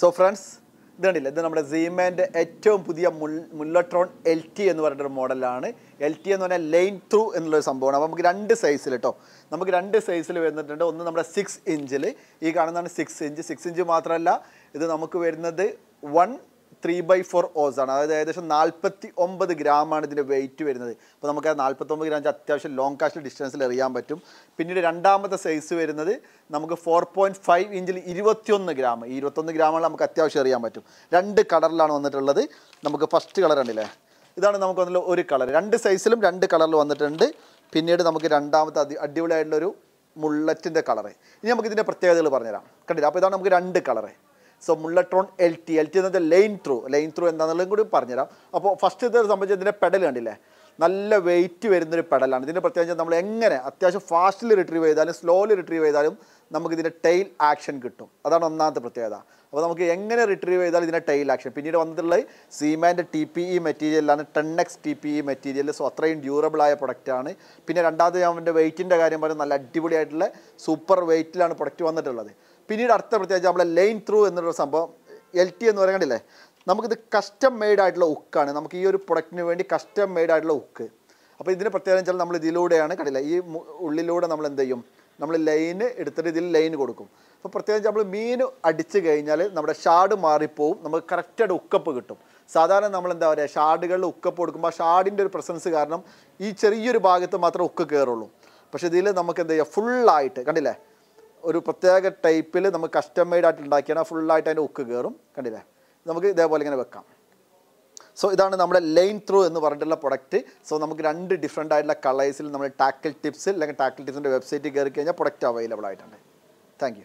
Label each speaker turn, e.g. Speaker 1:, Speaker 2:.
Speaker 1: so friends ഇത് കണ്ടില്ല ഇത് നമ്മുടെ സീമാൻ്റെ ഏറ്റവും പുതിയ മുൽ മുല്ലട്രോൺ എൽ ടി എന്ന് പറഞ്ഞൊരു മോഡലാണ് എൽ ടി എന്ന് പറഞ്ഞാൽ ലൈൻ ത്രൂ എന്നുള്ളൊരു സംഭവമാണ് അപ്പോൾ നമുക്ക് രണ്ട് സൈസിൽ കേട്ടോ നമുക്ക് രണ്ട് സൈസിൽ വരുന്നിട്ടുണ്ട് ഒന്ന് നമ്മുടെ സിക്സ് ഇഞ്ചിൽ ഈ കാണുന്നതാണ് സിക്സ് ഇഞ്ച് സിക്സ് ഇഞ്ച് മാത്രമല്ല ഇത് നമുക്ക് വരുന്നത് വൺ ത്രീ ബൈ ഫോർ ഓസ് ആണ് അതായത് ഏകദേശം നാൽപ്പത്തി ഒമ്പത് ഗ്രാമാണ് ഇതിൻ്റെ വെയിറ്റ് വരുന്നത് അപ്പോൾ നമുക്ക് ആ നാൽപ്പത്തൊമ്പത് ഗ്രാം അത്യാവശ്യം ലോങ് കാസ്റ്റ് ഡിസ്റ്റൻസിൽ എറിയാൻ പറ്റും പിന്നീട് രണ്ടാമത്തെ സൈസ് വരുന്നത് നമുക്ക് ഫോർ പോയിൻറ്റ് ഫൈവ് ഇഞ്ചിൽ ഇരുപത്തിയൊന്ന് ഗ്രാം ഈ ഇരുപത്തൊന്ന് ഗ്രാമാണ് നമുക്ക് അത്യാവശ്യം എറിയാൻ പറ്റും രണ്ട് കളറിലാണ് വന്നിട്ടുള്ളത് നമുക്ക് ഫസ്റ്റ് കളർ ഉണ്ടല്ലേ ഇതാണ് നമുക്ക് വന്നിട്ടുള്ള ഒരു കളർ രണ്ട് സൈസിലും രണ്ട് കളറിൽ വന്നിട്ടുണ്ട് പിന്നീട് നമുക്ക് രണ്ടാമത്തെ അതി അടിപൊളിയായിട്ടുള്ളൊരു മുള്ളറ്റിൻ്റെ കളറ് ഇനി നമുക്ക് ഇതിൻ്റെ പ്രത്യേകതകൾ പറഞ്ഞുതരാം കണ്ടില്ല അപ്പോൾ ഇതാണ് നമുക്ക് രണ്ട് കളറ് സോ മുള്ളട്രോൺ എൽ ടി എൽ ടി എന്ന് ലൈൻ ത്രൂ ലൈൻ ത്രൂ എന്താണെന്നുള്ളത് കൂടി പറഞ്ഞുതരാം അപ്പോൾ ഫസ്റ്റ് ഇത് സംബന്ധിച്ച് ഇതിൻ്റെ പെഡൽ കണ്ടില്ലേ നല്ല വെയിറ്റ് വരുന്നൊരു പെഡലാണ് ഇതിൻ്റെ പ്രത്യേകിച്ച് നമ്മൾ എങ്ങനെ അത്യാവശ്യം ഫാസ്റ്റിൽ റിട്രീവ് ചെയ്താലും സ്ലോലി റിട്രീവ് ചെയ്താലും നമുക്ക് ഇതിൻ്റെ ടെയിൽ ആക്ഷൻ കിട്ടും അതാണ് ഒന്നാമത്തെ പ്രത്യേകത അപ്പോൾ നമുക്ക് എങ്ങനെ റിട്രീവ് ചെയ്താൽ ഇതിൻ്റെ ടെയിൽ ആക്ഷൻ പിന്നീട് വന്നിട്ടുള്ളത് സീമാൻ്റെ ടി പി ഇ മെറ്റീരിയലാണ് ten X T P E material so അത്രയും ഡ്യൂറബിളായ പ്രൊഡക്റ്റാണ് പിന്നെ രണ്ടാമത് ഞാൻ എൻ്റെ വെയിറ്റിൻ്റെ കാര്യം പറഞ്ഞാൽ നല്ല അടിപൊളിയായിട്ടുള്ള സൂപ്പർ വെയിറ്റിലാണ് പ്രൊഡക്റ്റ് വന്നിട്ടുള്ളത് പിന്നീട് അടുത്ത പ്രത്യേകിച്ച് നമ്മളെ ലൈൻ ത്രൂ എന്നുള്ള സംഭവം എൽ ടി എന്ന് പറയുന്നില്ലേ നമുക്കിത് കസ്റ്റം മെയ്ഡ് ആയിട്ടുള്ള ഉക്കാണ് നമുക്ക് ഈ ഒരു പ്രൊഡക്റ്റിന് വേണ്ടി കസ്റ്റം മെയ്ഡ് ആയിട്ടുള്ള ഉക്ക് അപ്പോൾ ഇതിന് പ്രത്യേകം വെച്ചാൽ നമ്മൾ ഇതിലൂടെയാണ് കണ്ടില്ല ഈ ഉള്ളിലൂടെ നമ്മൾ എന്ത് ചെയ്യും നമ്മൾ ലൈന് എടുത്തിട്ട് ഇതിൽ ലൈൻ കൊടുക്കും അപ്പോൾ പ്രത്യേകിച്ച് നമ്മൾ മീൻ അടിച്ചു കഴിഞ്ഞാൽ നമ്മുടെ ഷാഡ് മാറിപ്പോവും നമുക്ക് കറക്റ്റായിട്ട് ഉക്കപ്പ് കിട്ടും സാധാരണ നമ്മൾ എന്താ പറയുക ഷാഡുകളിൽ ഉക്കപ്പ് കൊടുക്കുമ്പോൾ ഷാഡിൻ്റെ ഒരു പ്രസൻസ് കാരണം ഈ ചെറിയൊരു ഭാഗത്ത് മാത്രമേ ഉക്ക് കയറുള്ളൂ പക്ഷേ ഇതിൽ നമുക്ക് എന്ത് ചെയ്യുക ഫുള്ളായിട്ട് കണ്ടില്ലേ ഒരു പ്രത്യേക ടൈപ്പിൽ നമുക്ക് കസ്റ്റം മെയ്ഡ് ആയിട്ട് ഉണ്ടാക്കിയാണ് ഫുള്ളായിട്ട് അതിൻ്റെ ഉക്ക് കയറും കണ്ടില്ലേ നമുക്ക് ഇതേപോലെ ഇങ്ങനെ വെക്കാം സോ ഇതാണ് നമ്മുടെ ലൈൻ ത്രൂ എന്ന് പറഞ്ഞിട്ടുള്ള പ്രൊഡക്റ്റ് സോ നമുക്ക് രണ്ട് ഡിഫറെൻ്റ് ആയിട്ടുള്ള കളേഴ്സിൽ നമ്മൾ ടാക്കിൾ ടിപ്സ് അല്ലെങ്കിൽ ടാക്കിൾ ടിപ്സിൻ്റെ വെബ്സൈറ്റിൽ കയറി കഴിഞ്ഞാൽ പ്രൊഡക്റ്റ് അവൈലബിൾ ആയിട്ടുണ്ട് താങ്ക്